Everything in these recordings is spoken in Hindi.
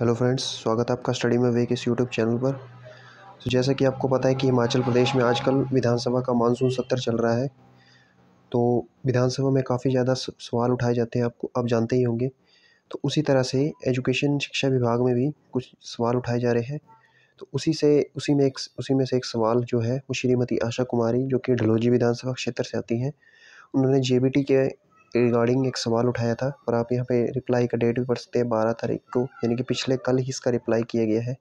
हेलो फ्रेंड्स स्वागत है आपका स्टडी में वे किस यूट्यूब चैनल पर तो जैसा कि आपको पता है कि हिमाचल प्रदेश में आजकल विधानसभा का मानसून सत्र चल रहा है तो विधानसभा में काफ़ी ज़्यादा सवाल उठाए जाते हैं आपको आप जानते ही होंगे तो उसी तरह से एजुकेशन शिक्षा विभाग में भी कुछ सवाल उठाए जा रहे हैं तो उसी से उसी में एक उसी में से एक सवाल जो है वो श्रीमती आशा कुमारी जो कि ढलोजी विधानसभा क्षेत्र से आती हैं उन्होंने जे के रिगार्डिंग एक सवाल उठाया था और आप यहाँ पे रिप्लाई का डेट भी पढ़ सकते हैं बारह तारीख को यानी कि पिछले कल ही इसका रिप्लाई किया गया है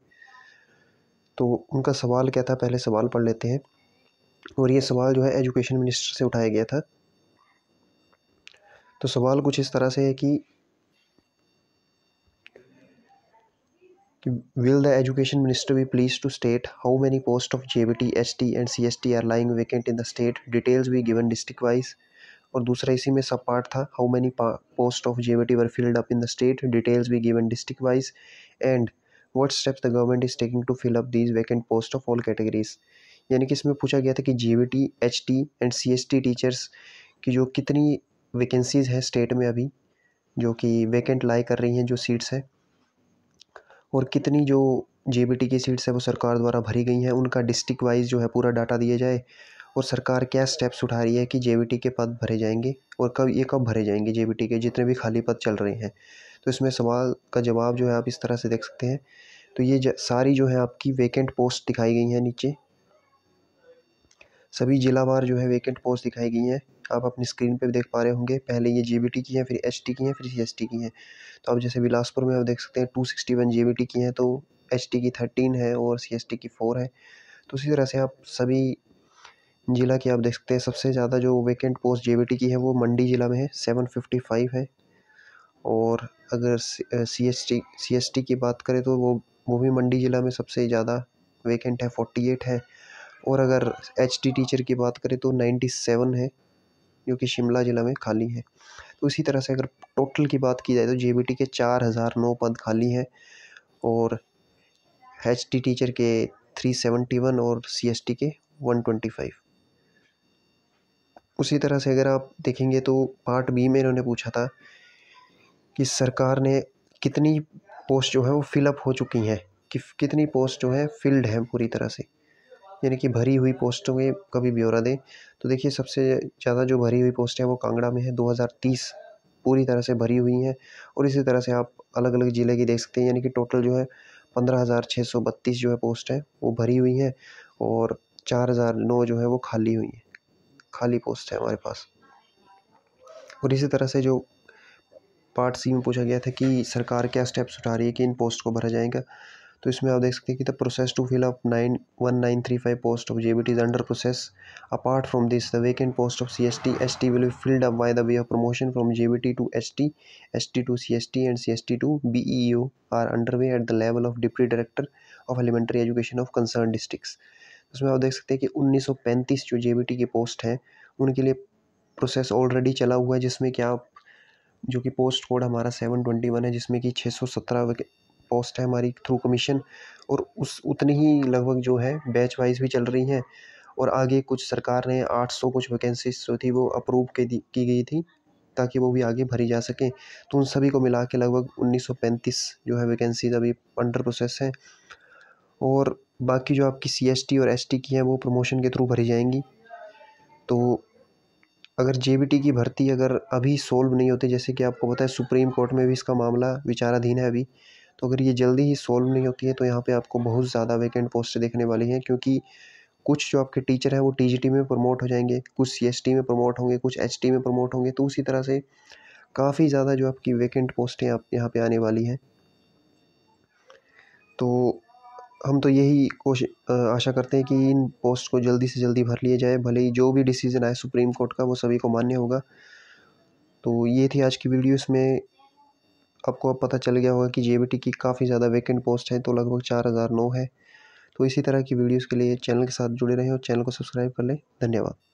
तो उनका सवाल क्या था पहले सवाल पढ़ लेते हैं और ये सवाल जो है एजुकेशन मिनिस्टर से उठाया गया था तो सवाल कुछ इस तरह से है कि will be pleased to state how many post of J B T S T and C S T are lying vacant in the state details be given district wise और दूसरा इसी में सब पार्ट था how many post of JBT were filled up in the state details भी given district wise and what steps the government is taking to fill up these vacant post of all categories यानी कि इसमें पूछा गया था कि J V and CST teachers की जो कितनी वैकेंसीज़ हैं स्टेट में अभी जो कि वैकेंट लाई कर रही हैं जो सीट्स हैं और कितनी जो जे की सीट्स हैं वो सरकार द्वारा भरी गई हैं उनका डिस्ट्रिक्ट वाइज जो है पूरा डाटा दिया जाए और सरकार क्या स्टेप्स उठा रही है कि जे के पद भरे जाएंगे और कब ये कब भरे जाएंगे जे के जितने भी खाली पद चल रहे हैं तो इसमें सवाल का जवाब जो है आप इस तरह से देख सकते हैं तो ये सारी जो है आपकी वेकेंट पोस्ट दिखाई गई हैं नीचे सभी जिलावार जो है वेकेंट पोस्ट दिखाई गई हैं आप अपनी स्क्रीन पे देख पा रहे होंगे पहले ये जेबीटी की हैं फिर एचटी की हैं फिर सीएसटी की हैं तो आप जैसे बिलासपुर में आप देख सकते हैं टू सिक्सटी वन जेबीटी की हैं तो एचटी की थर्टीन है और सीएसटी की फ़ोर है तो इसी तरह से आप सभी ज़िला की आप देख सकते हैं सबसे ज़्यादा जो वैकेंट पोस्ट जे की है वो मंडी ज़िला में है सेवन फिफ्टी फाइव है और अगर C S T C S T की बात करें तो वो वो भी मंडी ज़िला में सबसे ज़्यादा वैकेंट है फोर्टी एट है और अगर एच टी टीचर की बात करें तो नाइन्टी सेवन है जो कि शिमला ज़िला में खाली है तो इसी तरह से अगर टोटल की बात की जाए तो जे के चार हज़ार नौ पद खाली हैं और एच टी टीचर के थ्री सेवेंटी वन और सी एस टी के वन ट्वेंटी फाइव उसी तरह से अगर आप देखेंगे तो पार्ट बी में इन्होंने पूछा था कि सरकार ने कितनी पोस्ट जो है वो फिलअप हो चुकी हैं कि कितनी पोस्ट जो है फिल्ड हैं पूरी तरह से यानी कि भरी हुई पोस्टों के कभी ब्यौरा दें तो देखिए सबसे ज़्यादा जो भरी हुई पोस्ट है वो कांगड़ा में है 2030 पूरी तरह से भरी हुई हैं और इसी तरह से आप अलग अलग ज़िले की देख सकते हैं यानी कि टोटल जो है पंद्रह हज़ार छः सौ बत्तीस जो है पोस्ट हैं वो भरी हुई हैं और चार हज़ार नौ जो है वो खाली हुई हैं खाली पोस्ट है हमारे पास और इसी तरह से जो पार्ट सी में पूछा गया था कि सरकार क्या स्टेप्स उठा रही है कि इन पोस्ट को भरा जाएगा तो इसमें आप देख सकते हैं कि the process to fill up nine one nine three five post of J B T is under process apart from this the vacant post of C S T S T will be filled up by the way of promotion from J B T to S T S T to C S T and C S T to B E U are under way at the level of deputy director of elementary education of concern districts उसमें आप देख सकते हैं कि 1935 जो जे की पोस्ट है उनके लिए प्रोसेस ऑलरेडी चला हुआ है जिसमें कि आप जो कि पोस्ट कोड हमारा 721 है जिसमें कि 617 पोस्ट है हमारी थ्रू कमीशन और उस उतनी ही लगभग जो है बैच वाइज भी चल रही हैं और आगे कुछ सरकार ने 800 कुछ वैकेंसीज जो थी वो अप्रूव की की गई थी ताकि वो भी आगे भरी जा सकें तो उन सभी को मिला के लगभग 1935 जो है वैकेंसीज अभी अंडर प्रोसेस हैं और बाकी जो आपकी सी एस टी और एस टी की है वो प्रमोशन के थ्रू भरी जाएंगी तो अगर जे बी टी की भर्ती अगर अभी सोल्व नहीं होती जैसे कि आपको पता है सुप्रीम कोर्ट में भी इसका मामला विचाराधीन है अभी तो अगर ये जल्दी ही सोल्व नहीं होती है तो यहाँ पे आपको बहुत ज़्यादा वैकेंट पोस्ट देखने वाली हैं क्योंकि कुछ जो आपके टीचर हैं वो टी जी टी में प्रमोट हो जाएंगे कुछ सी एस टी में प्रमोट होंगे कुछ एच टी में प्रमोट होंगे तो उसी तरह से काफ़ी ज़्यादा जो आपकी वैकेंट पोस्टें आप यहाँ पे आने वाली हैं तो हम तो यही कोश आशा करते हैं कि इन पोस्ट को जल्दी से जल्दी भर लिया जाए भले ही जो भी डिसीज़न आए सुप्रीम कोर्ट का वो सभी को मान्य होगा तो ये थी आज की वीडियो इसमें आपको अब पता चल गया होगा कि जे की काफ़ी ज़्यादा वैकेंट पोस्ट हैं तो लगभग चार हज़ार नौ है तो इसी तरह की वीडियोज़ के लिए चैनल के साथ जुड़े रहें और चैनल को सब्सक्राइब कर लें धन्यवाद